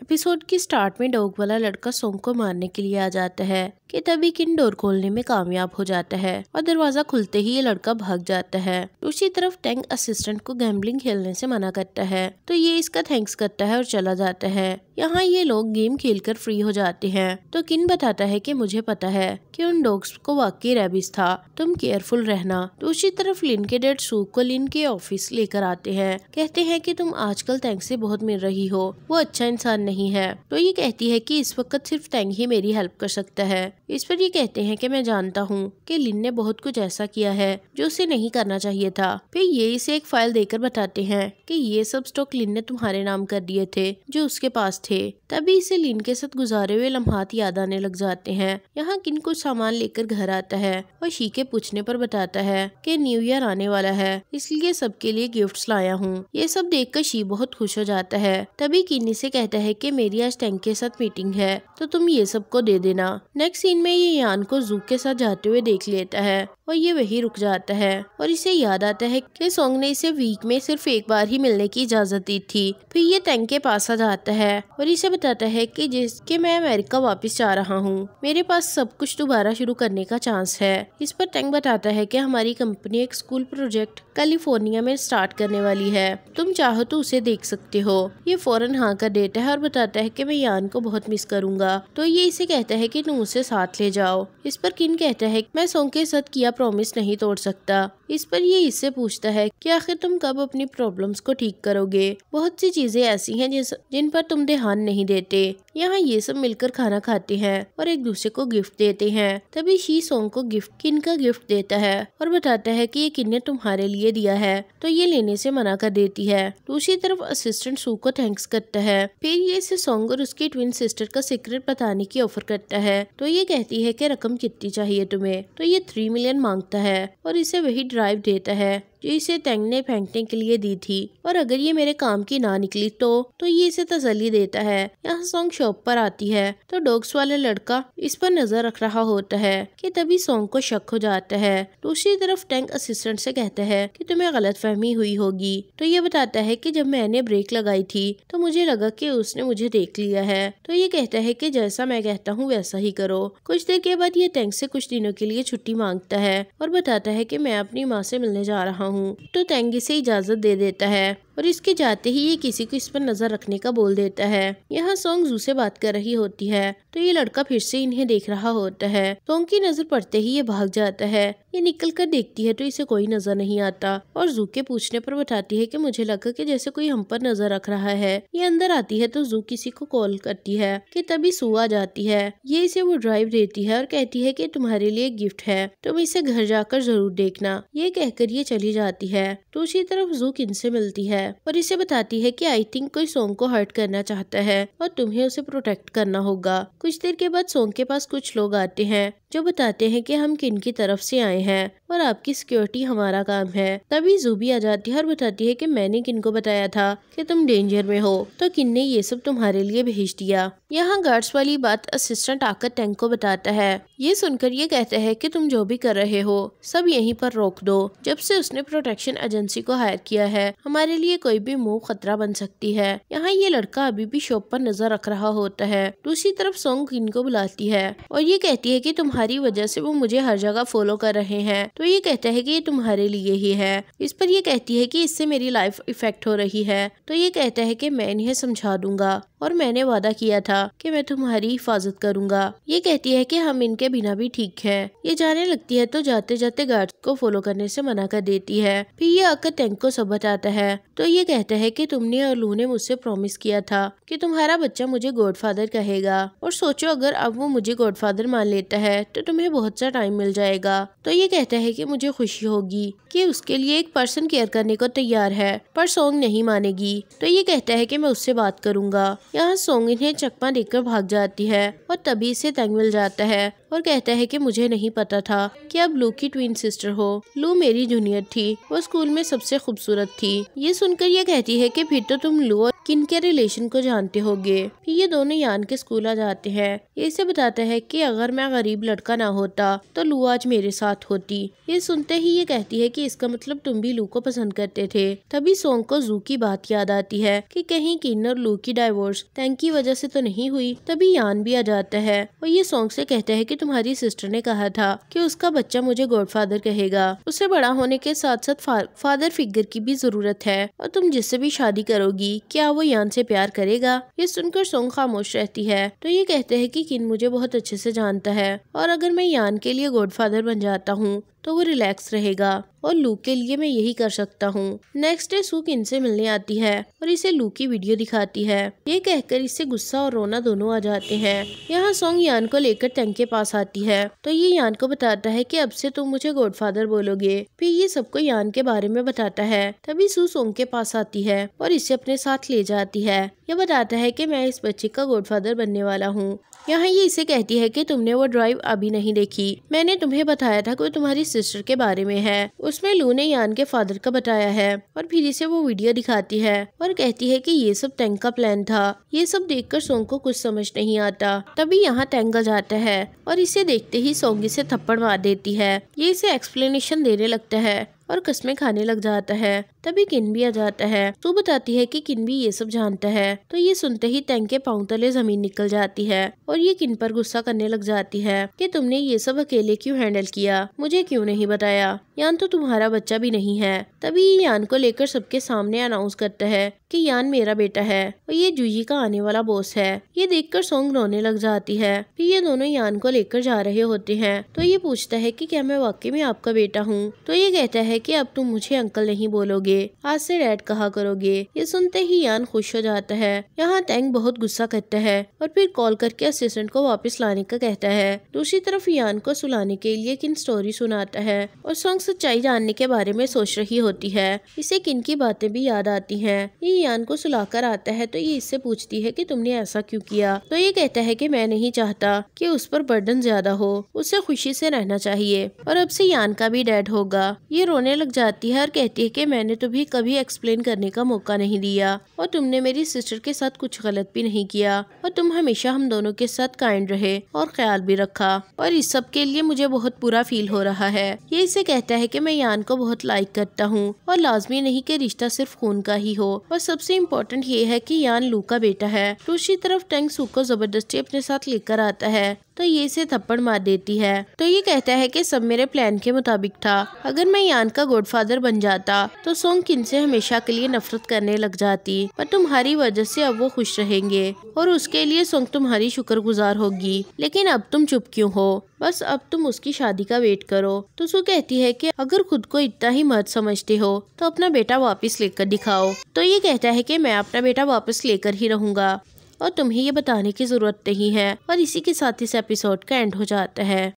episode की start में dog वाला लड़का सोंग को मारने के लिए आ जाता है कि तभी किन डोर खोलने में कामयाब हो जाता है और दरवाजा खुलते ही ये लड़का भाग जाता है दूसरी तरफ टैंक असिस्टेंट को गैम्बलिंग खेलने से मना करता है तो ये इसका थैंक्स करता है और चला जाता है यहाँ ये लोग गेम खेलकर फ्री हो जाते हैं तो किन बताता है कि मुझे पता है कि उन डॉग्स को वाकई रेबिस था तुम केयरफुल रहना दूसरी तो तरफ लिन के डेड सूख को लिन के ऑफिस लेकर आते हैं कहते हैं कि तुम आजकल टैंक से बहुत मिल रही हो वो अच्छा इंसान नहीं है तो ये कहती है कि इस वक्त सिर्फ टैंक ही मेरी हेल्प कर सकता है इस पर ये कहते हैं कि मैं जानता हूँ कि लिन ने बहुत कुछ ऐसा किया है जो उसे नहीं करना चाहिए था फिर ये इसे एक फाइल देकर बताते हैं की ये सब स्टॉक लिन ने तुम्हारे नाम कर दिए थे जो उसके पास थे तभी इसे लीन के साथ गुजारे हुए लम्हात याद आने लग जाते हैं यहाँ किन कुछ सामान लेकर घर आता है और शी के पूछने पर बताता है कि न्यू ईयर आने वाला है इसलिए सबके लिए गिफ्ट्स लाया हूँ ये सब देखकर शी बहुत खुश हो जाता है तभी किन्नी से कहता है कि मेरी आज टैंक के साथ मीटिंग है तो तुम ये सबको दे देना नेक्स्ट सीन में ये यान को जू के साथ जाते हुए देख लेता है और ये वही रुक जाता है और इसे याद आता है कि सोंग ने इसे वीक में सिर्फ एक बार ही मिलने की इजाजत दी थी फिर ये तंग के पास आ जाता है और इसे बताता है कि जिसके मैं अमेरिका वापस जा रहा हूँ मेरे पास सब कुछ दोबारा शुरू करने का चांस है इस पर टैंक बताता है कि हमारी कंपनी एक स्कूल प्रोजेक्ट कैलिफोर्निया में स्टार्ट करने वाली है तुम चाहो तो उसे देख सकते हो ये फौरन हाँ कर देता है और बताता है की मैं यान को बहुत मिस करूंगा तो ये इसे कहता है की तुम उसे साथ ले जाओ इस पर किन कहता है मैं सोंग के साथ किया प्रॉमिस नहीं तोड़ सकता इस पर ये इससे पूछता है कि आखिर तुम कब अपनी प्रॉब्लम्स को ठीक करोगे बहुत सी चीजें ऐसी हैं जिन पर तुम ध्यान नहीं देते यहाँ ये सब मिलकर खाना खाते हैं और एक दूसरे को गिफ्ट देते हैं तभी शी सोंग को गिफ्ट किन का गिफ्ट देता है और बताता है कि ये किन ने तुम्हारे लिए दिया है तो ये लेने से मना कर देती है दूसरी तरफ असिस्टेंट सू को थैंक्स करता है फिर ये इसे सोंग और उसकी ट्विन सिस्टर का सीक्रेट बताने की ऑफर करता है तो ये कहती है की रकम कितनी चाहिए तुम्हे तो ये थ्री मिलियन मांगता है और इसे वही ड्राइव देता है जो इसे तैंगने फेंकने के लिए दी थी और अगर ये मेरे काम की ना निकली तो तो ये इसे तसली देता है यहाँ सॉन्ग शॉप पर आती है तो डॉग्स वाला लड़का इस पर नजर रख रहा होता है कि तभी सॉन्ग को शक हो जाता है दूसरी तरफ टैंक असिस्टेंट से कहता है कि तुम्हें गलत फहमी हुई होगी तो ये बताता है की जब मैंने ब्रेक लगाई थी तो मुझे लगा की उसने मुझे देख लिया है तो ये कहता है की जैसा मैं कहता हूँ वैसा ही करो कुछ देर के बाद ये टैंक से कुछ दिनों के लिए छुट्टी मांगता है और बताता है की मैं अपनी माँ से मिलने जा रहा हूँ तो तेंगी से इजाज़त दे देता है और इसके जाते ही ये किसी को इस पर नजर रखने का बोल देता है यहाँ सोंग जू से बात कर रही होती है तो ये लड़का फिर से इन्हें देख रहा होता है सोंग की नजर पड़ते ही ये भाग जाता है ये निकल कर देखती है तो इसे कोई नजर नहीं आता और जू के पूछने पर बताती है कि मुझे लगा कि जैसे कोई हम पर नजर रख रहा है ये अंदर आती है तो जू किसी को कॉल करती है कि तभी सू आ जाती है ये इसे वो ड्राइव देती है और कहती है कि तुम्हारे लिए गिफ्ट है तुम इसे घर जाकर जरूर देखना ये कहकर ये चली जाती है दूसरी तो तरफ जू किन से मिलती है है और इसे बताती है कि आई थिंक कोई सोंग को हर्ट करना चाहता है और तुम्हें उसे प्रोटेक्ट करना होगा कुछ देर के बाद सोंग के पास कुछ लोग आते हैं जो बताते हैं कि हम किन की तरफ से आए हैं और आपकी सिक्योरिटी हमारा काम है तभी जूबी आ जाती है और बताती है कि मैंने किन को बताया था कि तुम डेंजर में हो तो किन ने ये सब तुम्हारे लिए भेज दिया यहाँ गार्ड्स वाली बात असिस्टेंट आकर टैंक को बताता है ये सुनकर ये कहता है कि तुम जो भी कर रहे हो सब यहीं पर रोक दो जब से उसने प्रोटेक्शन एजेंसी को हायर किया है हमारे लिए कोई भी मूव खतरा बन सकती है यहाँ ये लड़का अभी भी शॉप पर नजर रख रहा होता है दूसरी तरफ सोंग किन को बुलाती है और ये कहती है की तुम्हारे तुम्हारी वजह से वो मुझे हर जगह फॉलो कर रहे हैं तो ये कहता है कि ये तुम्हारे लिए ही है इस पर यह कहती है कि इससे मेरी लाइफ इफेक्ट हो रही है तो ये कहता है कि मैं इन्हें समझा दूंगा और मैंने वादा किया था कि मैं तुम्हारी हिफाजत करूंगा ये कहती है कि हम इनके बिना भी ठीक हैं ये जाने लगती है तो जाते जाते गार्ड को फॉलो करने से मना कर देती है फिर ये आकर टैंक को सब बताता है तो ये कहता है कि तुमने और लू ने मुझसे प्रॉमिस किया था कि तुम्हारा बच्चा मुझे गॉडफादर कहेगा और सोचो अगर अब वो मुझे गॉडफादर मान लेता है तो तुम्हें बहुत सा टाइम मिल जाएगा तो ये कहता है की मुझे खुशी होगी की उसके लिए एक पर्सन केयर करने को तैयार है पर सोंग नहीं मानेगी तो ये कहता है की मैं उससे बात करूंगा यहाँ सोंग इन्हें चकमा देखकर भाग जाती है और तभी इसे तंग मिल जाता है और कहता है कि मुझे नहीं पता था कि अब लू की ट्विन सिस्टर हो लू मेरी जूनियर थी वो स्कूल में सबसे खूबसूरत थी ये सुनकर यह कहती है कि फिर तो तुम लू और किन के रिलेशन को जानते होंगे फिर ये दोनों यान के स्कूल आ जाते हैं ये इसे बताता है कि अगर मैं गरीब लड़का ना होता तो लू आज मेरे साथ होती ये सुनते ही ये कहती है कि इसका मतलब तुम भी लू को पसंद करते थे तभी सोंग को जू की बात याद आती है कि कहीं किन और लू की डाइवोर्स टैंक की वजह से तो नहीं हुई तभी यान भी आ जाता है और ये सोंग से कहते हैं कि तुम्हारी सिस्टर ने कहा था कि उसका बच्चा मुझे गॉडफादर कहेगा उसे बड़ा होने के साथ साथ फादर फिगर की भी जरूरत है और तुम जिससे भी शादी करोगी क्या वो यान से प्यार करेगा ये सुनकर सोंग खामोश रहती है तो ये कहते हैं कि किन मुझे बहुत अच्छे से जानता है और अगर मैं यान के लिए गॉडफादर बन जाता हूँ तो वो रिलैक्स रहेगा और लू के लिए मैं यही कर सकता हूँ नेक्स्ट डे सुख इनसे मिलने आती है और इसे लू की वीडियो दिखाती है ये कहकर इससे गुस्सा और रोना दोनों आ जाते हैं यहाँ सोंग यान को लेकर टैंक के पास आती है तो ये यान को बताता है कि अब से तुम मुझे गॉडफादर बोलोगे फिर ये सबको यान के बारे में बताता है तभी सू सोंग के पास आती है और इसे अपने साथ ले जाती है यह बताता है की मैं इस बच्चे का गॉडफादर बनने वाला हूँ यहाँ ये इसे कहती है कि तुमने वो ड्राइव अभी नहीं देखी मैंने तुम्हें बताया था कोई तुम्हारी सिस्टर के बारे में है उसमें लू ने यान के फादर का बताया है और फिर इसे वो वीडियो दिखाती है और कहती है कि ये सब टैंक का प्लान था ये सब देखकर सोंग को कुछ समझ नहीं आता तभी यहाँ टैंक जाता है और इसे देखते ही सोंग इसे थप्पड़ मार देती है ये इसे एक्सप्लेनेशन देने लगता है और कस्में खाने लग जाता है तभी भी आ जाता है तो बताती है कि भी ये सब जानता है तो ये सुनते ही टैंक के पाँव तले जमीन निकल जाती है और ये किन पर गुस्सा करने लग जाती है कि तुमने ये सब अकेले क्यों हैंडल किया मुझे क्यों नहीं बताया यान तो तुम्हारा बच्चा भी नहीं है तभी ये यान को लेकर सबके सामने अनाउंस करता है कि यान मेरा बेटा है और ये जूही का आने वाला बॉस है ये देखकर सोंग रोने लग जाती है फिर ये दोनों यान को लेकर जा रहे होते हैं तो ये पूछता है कि क्या मैं वाकई में आपका बेटा हूँ तो ये कहता है कि अब तुम मुझे अंकल नहीं बोलोगे करोगे आज से रेड कहा करोगे ये सुनते ही यान खुश हो जाता है यहाँ टैंग बहुत गुस्सा करता है और फिर कॉल करके असिस्टेंट को वापस लाने का कहता है दूसरी तरफ यान को सुलाने के लिए किन स्टोरी सुनाता है और सॉन्ग सच्चाई जानने के बारे में सोच रही होती है इसे किन की बातें भी याद आती है ये यान को सुलाकर आता है तो ये इससे पूछती है की तुमने ऐसा क्यूँ किया तो ये कहता है की मैं नहीं चाहता की उस पर बर्डन ज्यादा हो उसे खुशी से रहना चाहिए और अब से यान का भी डैड होगा ये रोने लग जाती है और कहती है की मैंने तो भी कभी एक्सप्लेन करने का मौका नहीं दिया और तुमने मेरी सिस्टर के साथ कुछ गलत भी नहीं किया और तुम हमेशा हम दोनों के साथ काइंड रहे और ख्याल भी रखा और इस सब के लिए मुझे बहुत बुरा फील हो रहा है ये इसे कहता है की मैं यान को बहुत लाइक करता हूँ और लाजमी नहीं की रिश्ता सिर्फ खून का ही हो और सबसे इम्पोर्टेंट ये है की यान लू का बेटा है दूसरी तो तरफ टेंग सू को जबरदस्ती अपने साथ लेकर आता है तो ये इसे थप्पड़ मार देती है तो ये कहता है कि सब मेरे प्लान के मुताबिक था अगर मैं यान का गॉडफादर बन जाता तो सोंग किन से हमेशा के लिए नफरत करने लग जाती पर तुम्हारी वजह से अब वो खुश रहेंगे और उसके लिए सोंग तुम्हारी शुक्रगुजार होगी लेकिन अब तुम चुप क्यों हो बस अब तुम उसकी शादी का वेट करो तो सु कहती है कि अगर खुद को इतना ही मत समझते हो तो अपना बेटा वापस लेकर दिखाओ तो ये कहता है कि मैं अपना बेटा वापस लेकर ही रहूंगा और तुम्हें ये बताने की जरूरत नहीं है और इसी के साथ इस एपिसोड का एंड हो जाता है